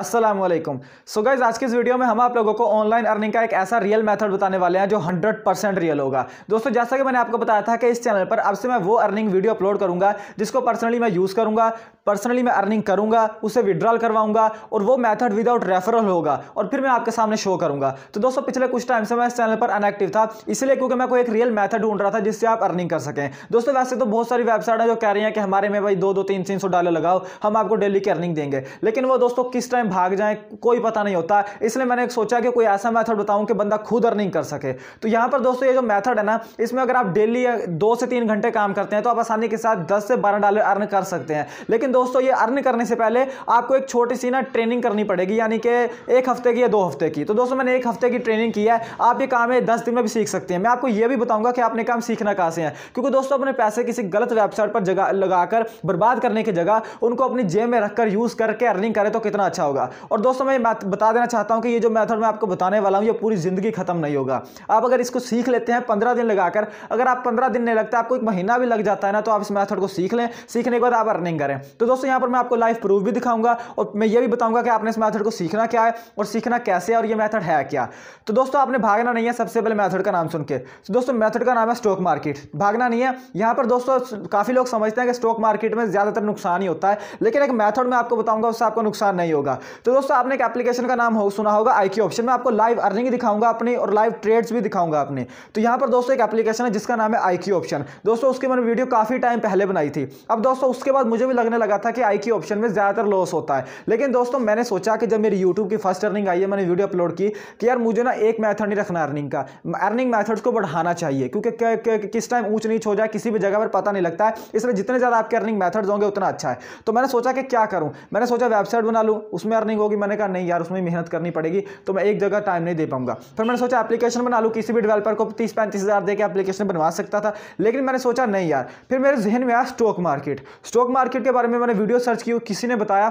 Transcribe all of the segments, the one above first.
Aslam so guys आज के इस वीडियो में हम आप लोगों को ऑनलाइन अर्निंग का एक ऐसा रियल मेथड बताने वाले हैं जो 100 परसेंट रियल होगा दोस्तों जैसा कि मैंने आपको बताया था कि इस चैनल पर अब से मैं वो अर्निंग वीडियो अपलोड करूंगा जिसको पर्सनली मैं यूज़ करूंगा पर्सनली मैं अर्निंग करूंगा उसे विड्रॉल करवाऊंगा और वो मैथड विदाउट रेफरल होगा और फिर मैं आपके सामने शो करूंगा तो दोस्तों पिछले कुछ टाइम से मैं इस चैनल पर अनएक्टिव था इसलिए क्योंकि मैं कोई एक रियल मैथड ढूंढ रहा था जिससे आप अर्निंग कर सकें दोस्तों वैसे तो बहुत सारी वेबसाइट है जो कह रही है कि हमारे में भाई दो दो तीन तीन सौ डॉलर लगाओ हम आपको डेली की अर्निंग देंगे लेकिन वो दोस्तों किस टाइम में भाग जाए कोई पता नहीं होता इसलिए मैंने सोचा कि कोई ऐसा मैथड बताऊं कि बंदा खुद अर्निंग कर सके तो यहां पर दोस्तों ये जो मैथड है ना इसमें अगर आप डेली दो से तीन घंटे काम करते हैं तो आप आसानी के साथ दस से बारह डॉलर अर्न कर सकते हैं लेकिन दोस्तों ये अर्न करने से पहले आपको एक छोटी सी ना ट्रेनिंग करनी पड़ेगी यानी कि एक हफ्ते की या दो हफ्ते की तो दोस्तों मैंने एक हफ्ते की ट्रेनिंग की है आप ये काम है दस दिन में भी सीख सकते हैं मैं आपको यह भी बताऊंगा कि आपने काम सीखना कहां से है क्योंकि दोस्तों अपने पैसे किसी गलत वेबसाइट पर जगह लगाकर बर्बाद करने की जगह उनको अपनी जेब में रखकर यूज़ करके अर्निंग करें तो कितना अच्छा होगा होगा और दोस्तों मैं बता देना चाहता हूँ कि ये जो मैथड मैं आपको बताने वाला हूँ ये पूरी ज़िंदगी खत्म नहीं होगा आप अगर इसको सीख लेते हैं पंद्रह दिन लगाकर अगर आप पंद्रह दिन नहीं लगता आपको एक महीना भी लग जाता है ना तो आप इस मैथड को सीख लें सीखने के बाद आप अर्निंग करें तो दोस्तों यहाँ पर मैं आपको लाइफ प्रूफ भी दिखाऊंगा और मैं ये भी बताऊंगा कि आपने इस मैथड को सीखना क्या है और सीखना कैसे है और ये मैथड है क्या तो दोस्तों आपने भागना नहीं है सबसे पहले मैथड का नाम सुन के तो दोस्तों मैथड का नाम है स्टॉक मार्केट भागना नहीं है यहाँ पर दोस्तों काफ़ी लोग समझते हैं कि स्टॉक मार्केट में ज़्यादातर नुकसान ही होता है लेकिन एक मैथड मैं आपको बताऊंगा उससे आपको नुकसान नहीं होगा तो दोस्तों आपने एक एप्लीकेशन का नाम हो सुना होगा आई ऑप्शन में आपको लाइव अर्निंग दिखाऊंगा अपनी और लाइव ट्रेड्स भी दिखाऊंगा अपने तो यहाँ पर दोस्तों एक एप्लीकेशन है जिसका नाम है आई ऑप्शन दोस्तों उसकी मैंने वीडियो काफ़ी टाइम पहले बनाई थी अब दोस्तों उसके बाद मुझे भी लगने लगा था कि आई ऑप्शन में ज़्यादातर लॉस होता है लेकिन दोस्तों मैंने सोचा कि जब मेरी यूट्यूब की फर्स्ट अर्निंग आई है मैंने वीडियो अपलोड की कि यार मुझे ना एक मैथड नहीं रखना अर्निंग का अर्निंग मैथड्स को बढ़ाना चाहिए क्योंकि किस टाइम ऊंच नीच हो जाए किसी भी जगह पर पता नहीं लगता है इसलिए जितने ज़्यादा आपके अर्निंग मैथड्स होंगे उतना अच्छा है तो मैंने सोचा कि क्या करूं मैंने सोचा वेबसाइट बना लूँ उसमें अर्निंग होगी मैंने कहा नहीं यार उसमें मेहनत करनी पड़ेगी तो मैं एक जगह टाइम नहीं दे पाऊंगा फिर मैंने सोचा एप्लीकेशन बना लूँ किसी भी डेवलपर को तीस पैंतीस हज़ार दे एप्लीकेशन बनवा सकता था लेकिन मैंने सोचा नहीं यार फिर मेरे जहन में आया स्टॉक मार्केट स्टॉक मार्केट के बारे में मैंने वीडियो सर्च की किसी ने बताया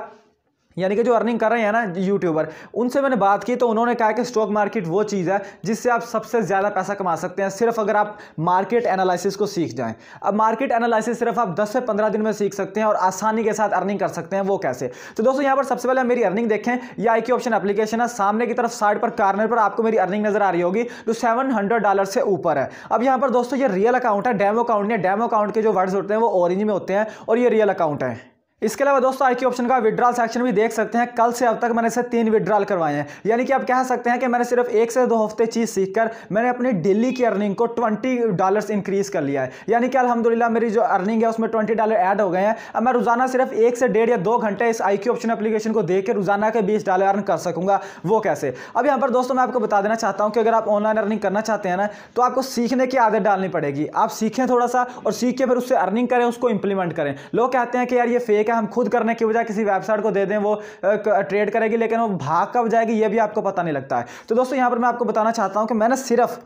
यानी कि जो अर्निंग कर रहे हैं ना यूट्यूबर उनसे मैंने बात की तो उन्होंने कहा कि स्टॉक मार्केट वो चीज़ है जिससे आप सबसे ज़्यादा पैसा कमा सकते हैं सिर्फ अगर आप मार्केट एनालिसिस को सीख जाएं अब मार्केट एनालिसिस सिर्फ आप 10 से 15 दिन में सीख सकते हैं और आसानी के साथ अर्निंग कर सकते हैं वो कैसे तो दोस्तों यहाँ पर सबसे पहले मेरी अर्निंग देखें या आई ऑप्शन एप्लीकेशन है सामने की तरफ साइड पर कार्नर पर आपको मेरी अर्निंग नजर आ रही होगी जो सेवन डॉलर से ऊपर है अब यहाँ पर दोस्तों ये रियल अकाउंट है डैमो अकाउंट या डैमो अकाउंट के जो वर्ड्स होते हैं वो ऑरेंज में होते हैं और ये रियल अकाउंट है इसके अलावा दोस्तों आई ऑप्शन का विड्रॉल सेक्शन भी देख सकते हैं कल से अब तक मैंने इसे तीन विड्रॉल करवाए हैं यानी कि आप कह सकते हैं कि मैंने सिर्फ एक से दो हफ्ते चीज़ सीखकर मैंने अपनी डेली की अर्निंग को ट्वेंटी डॉलर्स इंक्रीज़ कर लिया है यानी कि अलहमदिल्ला मेरी जो अर्निंग है उसमें ट्वेंटी डॉलर एड हो गए हैं अब मैं रोजाना सिर्फ एक से डेढ़ या दो घंटे इस आई ऑप्शन अपलीकेशन को के रोजाना के बीस डॉलर अर्न कर सकूंगा वो कैसे अब यहाँ पर दोस्तों मैं आपको बता देना चाहता हूँ कि अगर आप ऑनलाइन अर्निंग करना चाहते हैं ना तो आपको सीखने की आदत डालनी पड़ेगी आप सीखें थोड़ा सा और सीख के फिर उससे अर्निंग करें उसको इंप्लीमेंट करें लोग कहते हैं कि यार ये फेक ठीक है हम खुद करने की बजाय किसी वेबसाइट को दे दें वो ट्रेड करेगी लेकिन वो भाग कब जाएगी ये भी आपको पता नहीं लगता है तो दोस्तों यहाँ पर मैं आपको बताना चाहता हूँ कि मैंने सिर्फ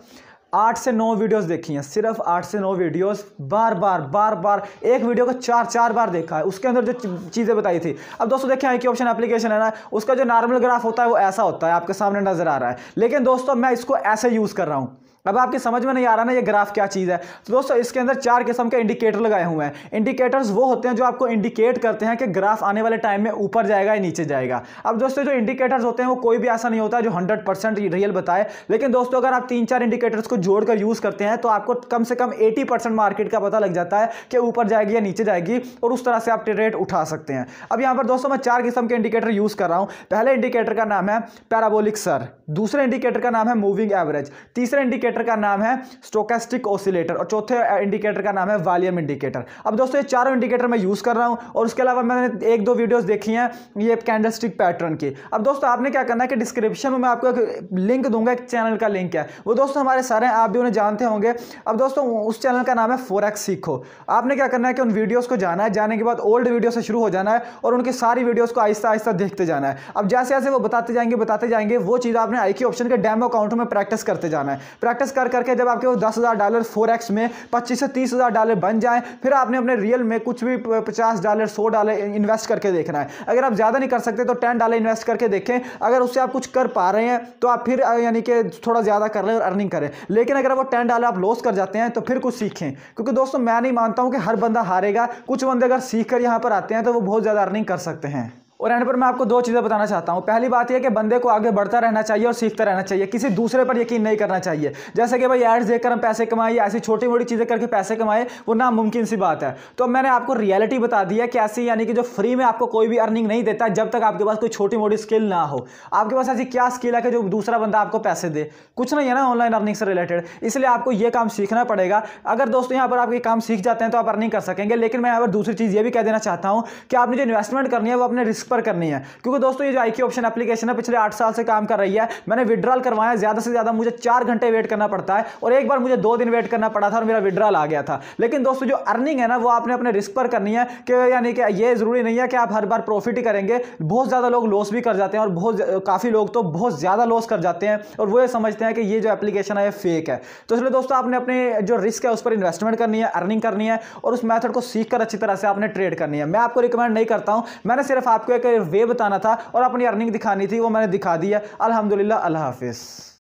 आठ से नौ वीडियोस देखी हैं सिर्फ आठ से नौ वीडियोस बार बार बार बार एक वीडियो को चार चार बार देखा है उसके अंदर जो चीज़ें बताई थी अब दोस्तों देखिए आई ऑप्शन एप्लीकेशन है ना उसका जो नॉर्मल ग्राफ होता है वो ऐसा होता है आपके सामने नज़र आ रहा है लेकिन दोस्तों मैं इसको ऐसे यूज़ कर रहा हूँ अब आपके समझ में नहीं आ रहा ना ये ग्राफ क्या चीज़ है तो दोस्तों इसके अंदर चार किस्म के इंडिकेटर लगाए हुए हैं इंडिकेटर्स वो होते हैं जो आपको इंडिकेट करते हैं कि ग्राफ आने वाले टाइम में ऊपर जाएगा या नीचे जाएगा अब दोस्तों जो इंडिकेटर्स होते हैं वो कोई भी ऐसा नहीं होता जो हंड्रेड परसेंट रियल बताए लेकिन दोस्तों अगर आप तीन चार इंडिकेटर्स को जोड़कर यूज़ करते हैं तो आपको कम से कम एटी मार्केट का पता लग जाता है कि ऊपर जाएगी या नीचे जाएगी और उस तरह से आप रेट उठा सकते हैं अब यहाँ पर दोस्तों मैं चार किस्म के इंडिकेटर यूज़ कर रहा हूँ पहले इंडिकेटर का नाम है पैराबोलिक सर दूसरे इंडिकेटर का नाम है मूविंग एवरेज तीसरे इंडिकेटर इंडिकेटर का नाम है स्टोकेस्टिक ओसिलेटर और चौथे इंडिकेटर का नाम है वालियम इंडिकेटर अब दोस्तों ये चारों इंडिकेटर मैं यूज़ कर रहा हूँ और उसके अलावा मैंने एक दो वीडियोस देखी हैं ये कैंडलस्टिक पैटर्न की अब दोस्तों आपने क्या करना है कि डिस्क्रिप्शन में मैं आपको एक लिंक दूंगा एक चैनल का लिंक है वो दोस्तों हमारे सारे हैं आप भी उन्हें जानते होंगे अब दोस्तों उस चैनल का नाम है फोर सीखो आपने क्या करना है कि उन वीडियोज़ को जाना है जाने के बाद ओल्ड वीडियो से शुरू हो जाना है और उनकी सारी वीडियोज़ को आहिस्ता आहिस्ता देखते जाना है अब जैसे जैसे वो बताते जाएंगे बताते जाएंगे वो चीज़ आपने आई ऑप्शन के डेमो अकाउंट में प्रैक्टिस करते जाना है प्रैक्टिस प्रैक्टिस कर करके जब आपके वो दस हज़ार डॉलर फोर एक्स में पच्चीस से तीस हज़ार डॉलर बन जाए फिर आपने अपने रियल में कुछ भी पचास डॉलर सौ डॉलर इन्वेस्ट करके देखना है अगर आप ज़्यादा नहीं कर सकते तो टेन डॉलर इन्वेस्ट करके देखें अगर उससे आप कुछ कर पा रहे हैं तो आप फिर यानी कि थोड़ा ज़्यादा कर लें और अर्निंग करें लेकिन अगर वो टेन डॉलर आप लॉस कर जाते हैं तो फिर कुछ सीखें क्योंकि दोस्तों मैं नहीं मानता हूँ कि हर बंदा हारेगा कुछ बंदे अगर सीख कर यहाँ पर आते हैं तो वो बहुत ज़्यादा अर्निंग कर सकते हैं और एंड पर मैं आपको दो चीज़ें बताना चाहता हूँ पहली बात यह कि बंदे को आगे बढ़ता रहना चाहिए और सीखता रहना चाहिए किसी दूसरे पर यकीन नहीं करना चाहिए जैसे कि भाई एड्स देखकर हम पैसे कमाए ऐसी छोटी मोटी चीज़ें करके पैसे कमाए वो नामुमकिन सी बात है तो मैंने आपको रियलिटी बता दी है कि ऐसी यानी कि जो फ्री में आपको कोई भी अर्निंग नहीं देता जब तक आपके पास कोई छोटी मोटी स्किल ना हो आपके पास ऐसी क्या स्किल है कि जो दूसरा बंदा आपको पैसे दे कुछ नहीं है ना ऑनलाइन अर्निंग से रिलेटेड इसलिए आपको ये काम सीखना पड़ेगा अगर दोस्तों यहाँ पर आप ये काम सीख जाते हैं तो आप अर्निंग कर सकेंगे लेकिन मैं यहाँ पर दूसरी चीज़ ये भी कह देना चाहता हूँ कि आपने जो इन्वेस्टमेंट करनी है वो अपने रिस्क पर करनी है क्योंकि दोस्तों ये जो आई ऑप्शन एप्लीकेशन है पिछले आठ साल से काम कर रही है मैंने विड्रॉल करवाया ज़्यादा से ज़्यादा मुझे चार घंटे वेट करना पड़ता है और एक बार मुझे दो दिन वेट करना पड़ा था और मेरा विड्रॉल आ गया था लेकिन दोस्तों जो अर्निंग है ना वो आपने अपने रिस्क पर करनी है कि यानी कि ये ज़रूरी नहीं है कि आप हर बार प्रॉफिट ही करेंगे बहुत ज़्यादा लोग लॉस भी कर जाते हैं और बहुत काफ़ी लोग तो बहुत ज़्यादा लॉस कर जाते हैं और वो ये समझते हैं कि ये जो एप्लीकेशन है ये फेक है तो इसलिए दोस्तों आपने अपने जो रिस्क है उस पर इन्वेस्टमेंट करनी है अर्निंग करनी है और उस मेथड को सीखकर अच्छी तरह से आपने ट्रेड करनी है मैं आपको रिकमेंड नहीं करता हूँ मैंने सिर्फ आपको एक मेरे वे बताना था और अपनी अर्निंग दिखानी थी वो मैंने दिखा दिया अलहमदिल्ला अल्लाह हाफिज़